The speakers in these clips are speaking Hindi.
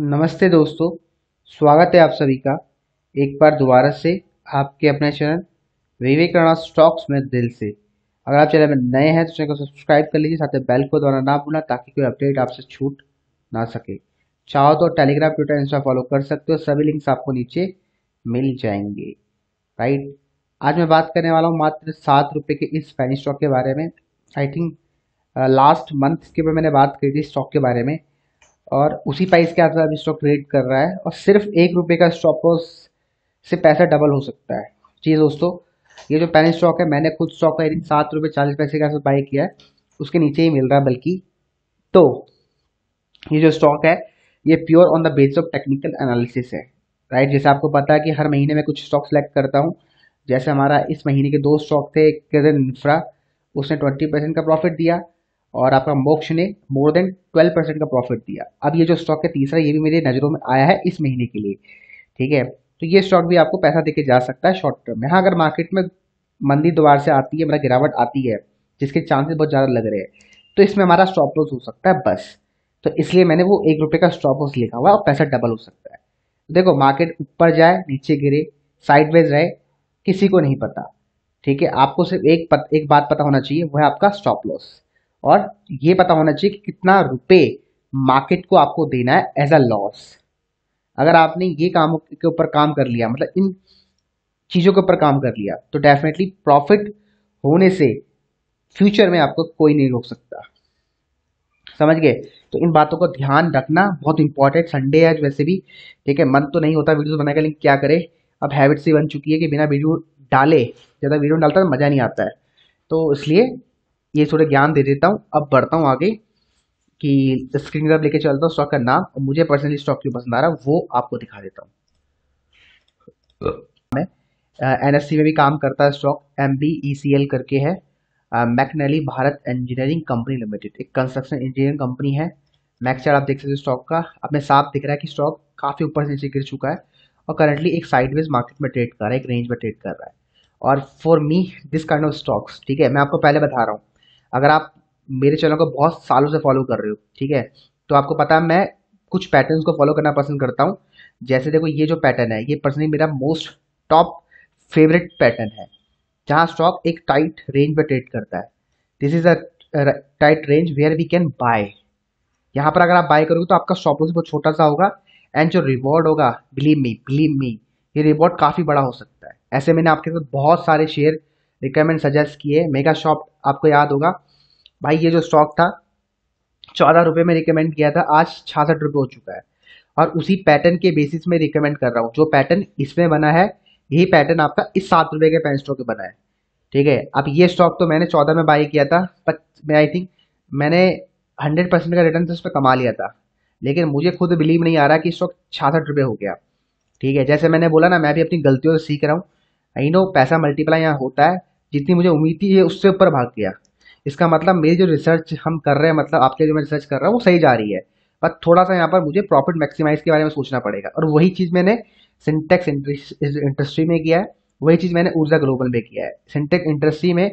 नमस्ते दोस्तों स्वागत है आप सभी का एक बार दोबारा से आपके अपने चैनल विवेक राणा स्टॉक्स में दिल से अगर आप चैनल में नए हैं तो चैनल को सब्सक्राइब कर लीजिए साथ में बेल को दबाना ना भूलना ताकि कोई अपडेट आपसे छूट ना सके चाहो तो टेलीग्राम ट्विटर इंस्टा फॉलो कर सकते हो सभी लिंक्स आपको नीचे मिल जाएंगे राइट आज मैं बात करने वाला हूँ मात्र सात रुपये के इस स्पेनिश स्टॉक के बारे में आई थिंक लास्ट मंथ के मैंने बात करी थी स्टॉक के बारे में और उसी प्राइस के आसपास अभी स्टॉक ट्रेड कर रहा है और सिर्फ एक रुपये का स्टॉप लॉस से पैसा डबल हो सकता है जी दोस्तों ये जो पहले स्टॉक है मैंने खुद स्टॉक का सात रुपये चालीस पैसे के आसपास बाई किया है उसके नीचे ही मिल रहा है बल्कि तो ये जो स्टॉक है ये pure on the base of technical analysis है राइट जैसे आपको पता है कि हर महीने में कुछ स्टॉक सेलेक्ट करता हूँ जैसे हमारा इस महीने के दो स्टॉक थे एक इन्फ्रा उसने ट्वेंटी परसेंट का प्रॉफिट दिया और आपका मोक्ष ने मोर देन ट्वेल्व परसेंट का प्रॉफिट दिया अब ये जो स्टॉक है तीसरा ये भी मेरी नज़रों में आया है इस महीने के लिए ठीक है तो ये स्टॉक भी आपको पैसा देके जा सकता है शॉर्ट टर्म में हाँ अगर मार्केट में मंदी द्वार से आती है मतलब गिरावट आती है जिसके चांसेस बहुत ज़्यादा लग रहे हैं तो इसमें हमारा स्टॉप लॉस हो सकता है बस तो इसलिए मैंने वो एक रुपये का स्टॉप लॉस लिखा हुआ है और पैसा डबल हो सकता है देखो मार्केट ऊपर जाए नीचे गिरे साइडवेज रहे किसी को नहीं पता ठीक है आपको सिर्फ एक पत, एक बात पता होना चाहिए वह है आपका स्टॉप लॉस और ये पता होना चाहिए कि कितना रुपए मार्केट को आपको देना है एज अ लॉस अगर आपने ये काम के ऊपर काम कर लिया मतलब इन चीज़ों के ऊपर काम कर लिया तो डेफिनेटली प्रॉफिट होने से फ्यूचर में आपको कोई नहीं रोक सकता समझ गए तो इन बातों का ध्यान रखना बहुत इंपॉर्टेंट संडे है वैसे भी ठीक है मन तो नहीं होता वीडियो बनाएगा लेकिन क्या करे अब हैबिट सी बन चुकी है कि बिना वीडियो डाले ज़्यादा वीडियो डालता है तो मज़ा नहीं आता है तो इसलिए ये थोड़ा ज्ञान दे देता हूँ अब बढ़ता हूँ आगे कि स्क्रीन पर लेके चलता हूँ स्टॉक का नाम और मुझे पर्सनली स्टॉक क्यों पसंद आ रहा है वो आपको दिखा देता हूँ मैं एन में भी काम करता है स्टॉक एम बी करके है McNally Bharat engineering company limited एक कंस्ट्रक्शन इंजीनियरिंग कंपनी है मैक्सर आप देख सकते हो स्टॉक का अपने साफ दिख रहा है कि स्टॉक काफ़ी ऊपर से नीचे गिर चुका है और करंटली एक साइडवेज मार्केट में ट्रेड कर रहा है एक रेंज में ट्रेड कर रहा है और for me this kind of stocks ठीक है मैं आपको पहले बता रहा हूँ अगर आप मेरे चैनल को बहुत सालों से फॉलो कर रहे हो ठीक है तो आपको पता है मैं कुछ पैटर्न्स को फॉलो करना पसंद करता हूँ जैसे देखो ये जो पैटर्न है ये पर्सनली मेरा मोस्ट टॉप फेवरेट पैटर्न है जहाँ स्टॉक एक टाइट रेंज पर ट्रेड करता है this is a tight range where we can buy यहाँ पर अगर आप बाय करोगे तो आपका स्टॉप लॉस बहुत छोटा सा होगा एंड जो रिवॉर्ड होगा बिलीव मी बिलीव मी ये रिवॉर्ड काफ़ी बड़ा हो सकता है ऐसे मैंने आपके साथ बहुत सारे शेयर रिकमेंड सजेस्ट किए मेगा शॉप आपको याद होगा भाई ये जो स्टॉक था चौदह रुपये में रिकमेंड किया था आज छियासठ रुपये हो चुका है और उसी पैटर्न के बेसिस में रिकमेंड कर रहा हूँ जो पैटर्न इसमें बना है यही पैटर्न आपका इस सात रुपये के पैन स्टॉक बना है ठीक है अब ये स्टॉक तो मैंने चौदह में बाई किया था बट मैं आई थिंक मैंने हंड्रेड परसेंट का रिटर्न तो उस पर कमा लिया था लेकिन मुझे खुद बिलीव नहीं आ रहा कि स्टॉक छियासठ रुपये हो गया ठीक है जैसे मैंने बोला ना मैं भी अपनी गलतियों से सीख रहा हूँ आई नो पैसा मल्टीप्लाई यहाँ होता है जितनी मुझे उम्मीद थी ये उससे ऊपर भाग गया इसका मतलब मेरी जो रिसर्च हम कर रहे हैं मतलब आपके जो मैं रिसर्च कर रहा हूँ वो सही जा रही है बट थोड़ा सा यहाँ पर मुझे प्रॉफिट मैक्सिमाइज के बारे में सोचना पड़ेगा और वही चीज़ मैंने सिंटेक्स इंडस्ट्री में किया है वही चीज़ मैंने ऊर्जा ग्लोबल में किया है सिंटेक्स इंडस्ट्री में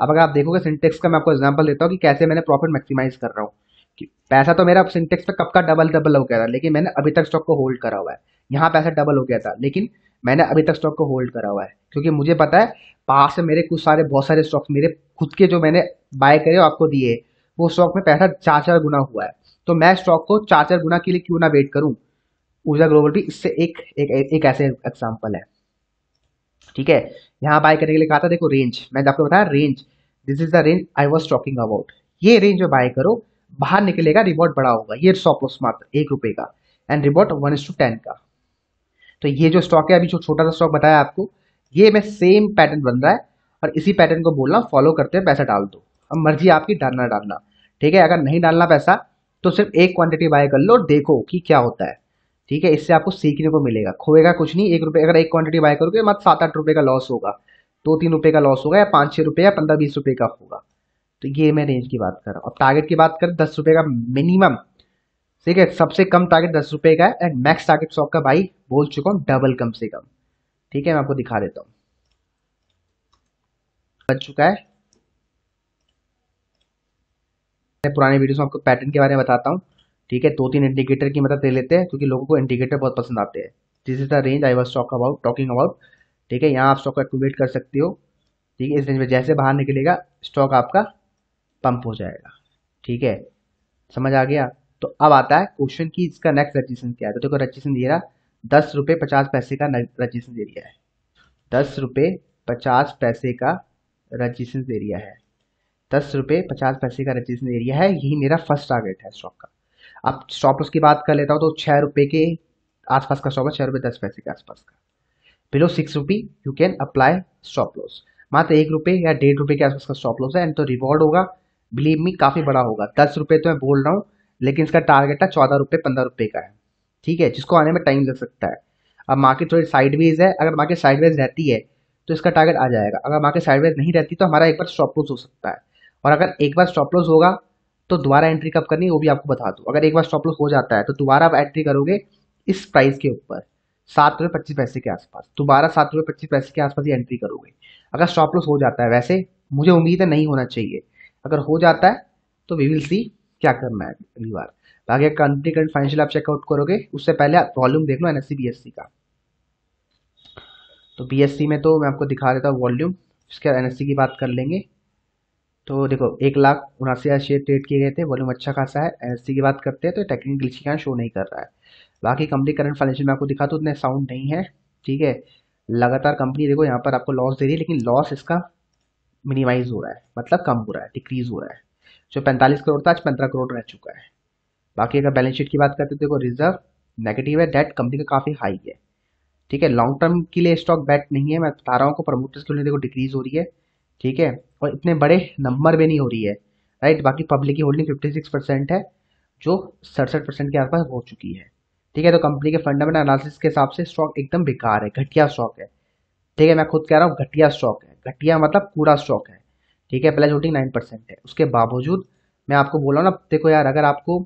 अब अगर आप देखोगे सिंटेक्स का मैं आपको एग्जाम्पल देता हूँ कि कैसे मैंने प्रॉफिट मैक्सिमाइज कर रहा हूँ कि पैसा तो मेरा सिंटेक्स पे कब का डबल डबल हो गया था लेकिन मैंने अभी तक स्टॉक को होल्ड करा हुआ है यहाँ पैसा डबल हो गया था लेकिन मैंने अभी तक स्टॉक को होल्ड करा हुआ है क्योंकि मुझे पता है पास से मेरे कुछ सारे बहुत सारे स्टॉक्स मेरे खुद के जो मैंने बाय करे आपको दिए वो स्टॉक में पैसा चार चार गुना हुआ है तो मैं स्टॉक को चार चार गुना के लिए क्यों ना वेट करूं ऊर्जा ग्लोबल भी इससे एक एक, एक, ऐसे एग्जाम्पल है ठीक है यहाँ बाय करने के लिए कहा था देखो रेंज मैंने आपको बताया range this is the range I was talking about ये रेंज में बाय करो बाहर निकलेगा रिवॉर्ड बड़ा होगा ये सौ लॉस मात्र एक रुपए का and reward one is to ten का तो ये जो स्टॉक है अभी जो छोटा सा स्टॉक बताया आपको ये मैं सेम पैटर्न बन रहा है और इसी पैटर्न को बोलना फॉलो करते हुए पैसा डाल दो अब मर्जी आपकी डालना डालना ठीक है अगर नहीं डालना पैसा तो सिर्फ एक क्वांटिटी बाय कर लो देखो कि क्या होता है ठीक है इससे आपको सीखने को मिलेगा खोएगा कुछ नहीं एक रुपये अगर एक क्वांटिटी बाय करोगे मत सात आठ रुपये का लॉस होगा दो तीन रुपये का लॉस होगा या पाँच छः रुपये या पंद्रह बीस रुपये का होगा तो ये मैं रेंज की बात कर रहा हूँ अब टारगेट की बात करें दस रुपये का मिनिमम ठीक है सबसे कम टारगेट दस रुपये का है एंड मैक्स टारगेट सॉक का भाई बोल चुका हूँ डबल कम से कम ठीक है मैं आपको दिखा देता हूँ बन चुका है मैं पुराने वीडियोस में आपको पैटर्न के बारे में बताता हूँ ठीक है दो तीन इंडिकेटर की मदद ले लेते हैं क्योंकि लोगों को इंडिकेटर बहुत पसंद आते हैं this is the range I was talk about talking about ठीक है यहाँ आप स्टॉक एक्टिवेट कर सकते हो ठीक है इस रेंज में जैसे बाहर निकलेगा स्टॉक आपका पंप हो जाएगा ठीक है समझ आ गया तो अब आता है क्वेश्चन की इसका नेक्स्ट रजिस्ट्रेशन क्या है तो देखो रजिस्ट्रेशन दे रहा दस रुपये पचास पैसे का रजिस्ट्रेशन दे दिया है दस रुपये पचास पैसे का रजिस्ट्रेशन एरिया है दस रुपये पचास पैसे का रजिस्ट्रेशन एरिया है यही मेरा फर्स्ट टारगेट है स्टॉक का अब स्टॉप की बात कर लेता हूँ तो छः रुपये के आसपास का स्टॉप है छः रुपये दस पैसे के आसपास का below six rupee you can apply stop loss मात्र एक रुपये या डेढ़ रुपये के आसपास का स्टॉप लॉस है एंड तो रिवॉर्ड होगा बिलीव मी काफ़ी बड़ा होगा दस रुपये तो मैं बोल रहा हूँ लेकिन इसका टारगेट है चौदह रुपये पंद्रह रुपये का है ठीक है जिसको आने में टाइम लग सकता है अब मार्केट थोड़ी साइडवेज है अगर मार्केट साइडवेज रहती है तो इसका टारगेट आ जाएगा अगर मार्केट साइडवेज नहीं रहती तो हमारा एक बार स्टॉप लॉस हो सकता है और अगर एक बार स्टॉप लॉस होगा तो दोबारा एंट्री कब करनी वो भी आपको बता दूँ अगर एक बार स्टॉप लॉस हो जाता है तो दोबारा आप एंट्री करोगे इस प्राइस के ऊपर सात रुपये पच्चीस पैसे के आसपास दोबारा सात रुपये पच्चीस पैसे के आसपास ही एंट्री करोगे अगर स्टॉप लॉस हो जाता है वैसे मुझे उम्मीद है नहीं होना चाहिए अगर हो जाता है तो वी विल सी क्या करना है अगली बार बाकी कंट्री करंट फाइनेंशियल आप चेकआउट करोगे उससे पहले आप वॉल्यूम देख लो एन एस e e का तो बी में तो मैं आपको दिखा देता हूँ वॉल्यूम उसके बाद एन की बात कर लेंगे तो देखो एक लाख उनासी हज़ार शेयर ट्रेड किए गए थे वॉल्यूम अच्छा खासा है एन की बात करते हैं तो टेक्निकल ग्लिच शो नहीं कर रहा है बाकी कंपनी करंट फाइनेंशियल में आपको दिखा तो उतने साउंड नहीं है ठीक है लगातार कंपनी देखो यहाँ पर आपको लॉस दे रही है लेकिन लॉस इसका मिनिमाइज हो रहा है मतलब कम हो रहा है डिक्रीज हो रहा है जो पैंतालीस करोड़ था आज पंद्रह करोड़ रह चुका है बाकी अगर बैलेंस शीट की बात करते तो देखो रिजर्व नेगेटिव है डेट कंपनी का काफ़ी हाई है ठीक है लॉन्ग टर्म के लिए स्टॉक बैट नहीं है मैं बता रहा हूँ प्रमोटर्स के लिए देखो डिक्रीज हो रही है ठीक है और इतने बड़े नंबर में नहीं हो रही है राइट बाकी पब्लिक की होल्डिंग फिफ्टी सिक्स परसेंट है जो सड़सठ परसेंट के आसपास हो चुकी है ठीक है तो कंपनी के फंडामेंटल एनालिसिस के हिसाब से स्टॉक एकदम बेकार है घटिया स्टॉक है ठीक है मैं खुद कह रहा हूँ घटिया स्टॉक है घटिया मतलब कूड़ा स्टॉक है ठीक है प्लेज होल्डिंग नाइन परसेंट है उसके बावजूद मैं आपको बोला ना देखो यार अगर आपको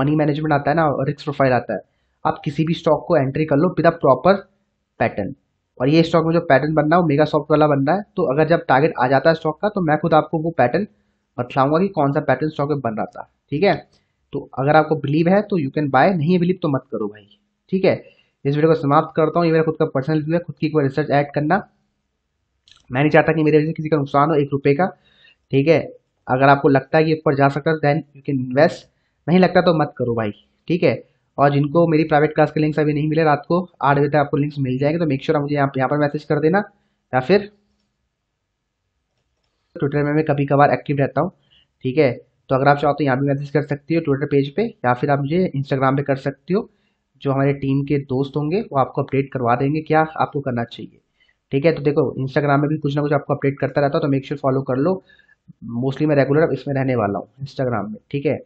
मनी मैनेजमेंट आता है ना रिस्क प्रोफाइल आता है आप किसी भी स्टॉक को एंट्री कर लो विद प्रॉपर पैटर्न और ये स्टॉक में जो पैटर्न बन रहा है वो मेगा सॉफ्ट वाला बन रहा है तो अगर जब टारगेट आ जाता है स्टॉक का तो मैं खुद आपको वो पैटर्न बतलाऊंगा कि कौन सा पैटर्न स्टॉक में बन रहा था ठीक है तो अगर आपको बिलीव है तो यू कैन बाय नहीं बिलीव तो मत करो भाई ठीक है इस वीडियो को समाप्त करता हूँ ये मेरा खुद का पर्सनल व्यू है खुद की एक बार रिसर्च ऐड करना मैं नहीं चाहता कि मेरे वजह से किसी का नुकसान हो एक रुपये का ठीक है अगर आपको लगता है कि ऊपर जा सकता है देन यू कैन इन्वेस्ट नहीं लगता तो मत करो भाई ठीक है और जिनको मेरी प्राइवेट क्लास के लिंक्स अभी नहीं मिले रात को आठ बजे तक आपको लिंक्स मिल जाएंगे तो मेक श्योर मुझे आप यहाँ पर मैसेज कर देना या फिर ट्विटर में मैं कभी कभार एक्टिव रहता हूँ ठीक है तो अगर आप चाहो तो यहाँ भी मैसेज कर सकती हो ट्विटर पेज पे या फिर आप मुझे इंस्टाग्राम पे कर सकती हो जो हमारे टीम के दोस्त होंगे वो आपको अपडेट करवा देंगे क्या आपको करना चाहिए ठीक है तो देखो इंस्टाग्राम में भी कुछ ना कुछ आपको अपडेट करता रहता हूँ तो मेक श्योर फॉलो कर लो मोस्टली मैं रेगुलर इसमें रहने वाला हूँ इंस्टाग्राम में ठीक है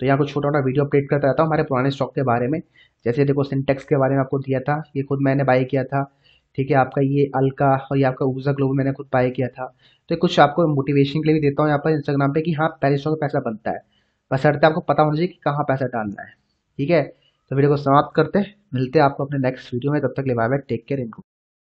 तो यहाँ को छोटा मोटा वीडियो अपडेट करता रहता हूँ हमारे पुराने स्टॉक के बारे में जैसे देखो सिंटेक्स के बारे में आपको दिया था ये खुद मैंने बाई किया था ठीक है आपका ये अलका और ये आपका ऊर्जा ग्लोबल मैंने खुद बाय किया था तो कुछ आपको मोटिवेशन के लिए भी देता हूँ यहाँ पर इंस्टाग्राम पे कि हाँ पहले स्टॉक पैसा बनता है बस बसरते आपको पता होना चाहिए कि कहाँ पैसा डालना है ठीक है तो वीडियो को समाप्त करते हैं मिलते हैं आपको अपने नेक्स्ट वीडियो में तब तक ले बाय बाय टेक केयर इनको